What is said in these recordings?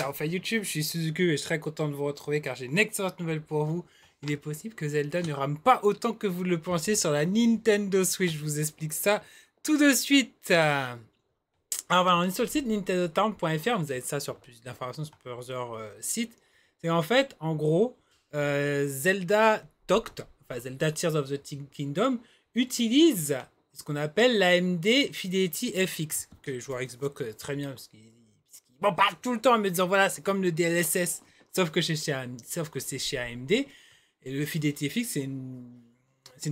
Ça fait YouTube, je suis Suzuki et je serais content de vous retrouver car j'ai une excellente nouvelle pour vous. Il est possible que Zelda ne rame pas autant que vous le pensiez sur la Nintendo Switch. Je vous explique ça tout de suite. Alors voilà, on est sur le site nintendotown.fr, vous avez ça sur plus d'informations sur plusieurs euh, sites. C'est en fait, en gros, euh, Zelda Toct, enfin Zelda Tears of the Kingdom, utilise ce qu'on appelle l'AMD Fidelity FX, que les joueurs Xbox très bien parce qu'ils on parle tout le temps en me disant voilà, c'est comme le DLSS, sauf que, c'est chez AMD. Et le Fideti FX, c'est une,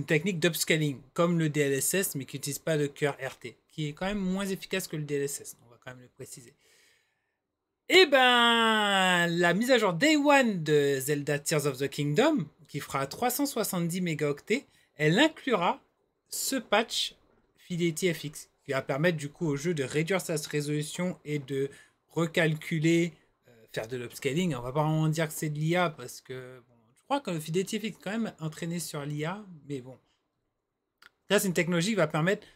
technique d'upscaling, comme le DLSS, mais qui n'utilise pas le cœur RT, qui est quand même moins efficace que le DLSS, on va quand même le préciser. Et eh ben, la mise à jour Day One de Zelda Tears of the Kingdom, qui fera 370 mégaoctets, elle inclura ce patch Fidelity FX, qui va permettre du coup au jeu de réduire sa résolution et de recalculer, euh, faire de l'upscaling. On va pas vraiment dire que c'est de l'IA parce que je crois que le Fidelity est quand même entraîné sur l'IA, mais bon. Là, c'est une technologie qui va permettre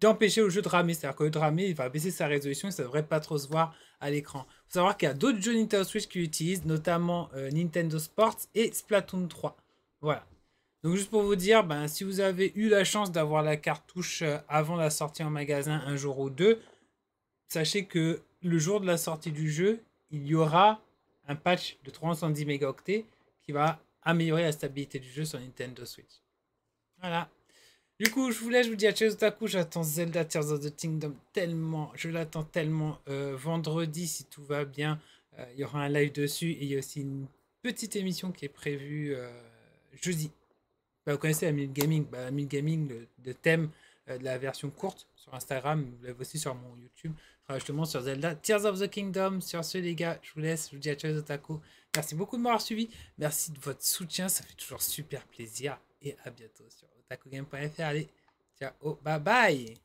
d'empêcher le jeu de ramer. C'est-à-dire que le ramer, il va baisser sa résolution et ça devrait pas trop se voir à l'écran. Il faut savoir qu'il y a d'autres jeux Nintendo Switch qui l'utilisent, notamment euh, Nintendo Sports et Splatoon 3. Voilà. Donc juste pour vous dire, ben, si vous avez eu la chance d'avoir la cartouche euh, avant la sortie en magasin un jour ou deux, sachez que le jour de la sortie du jeu, il y aura un patch de 310 mégaoctets qui va améliorer la stabilité du jeu sur Nintendo Switch. Voilà. Du coup, je vous laisse, je vous dis à tous à coup, j'attends Zelda Tears of the Kingdom tellement, je l'attends tellement euh, vendredi si tout va bien. Euh, il y aura un live dessus et il y a aussi une petite émission qui est prévue euh, jeudi. Bah, vous connaissez la Gaming, bah, Gaming, de le thème euh, de la version courte sur Instagram, vous l'avez aussi sur mon YouTube. justement sur Zelda Tears of the Kingdom. Sur ce, les gars, je vous laisse. Je vous dis à tous les otaku. Merci beaucoup de m'avoir suivi. Merci de votre soutien. Ça fait toujours super plaisir. Et à bientôt sur otakugame.fr. Allez, ciao, oh, bye bye.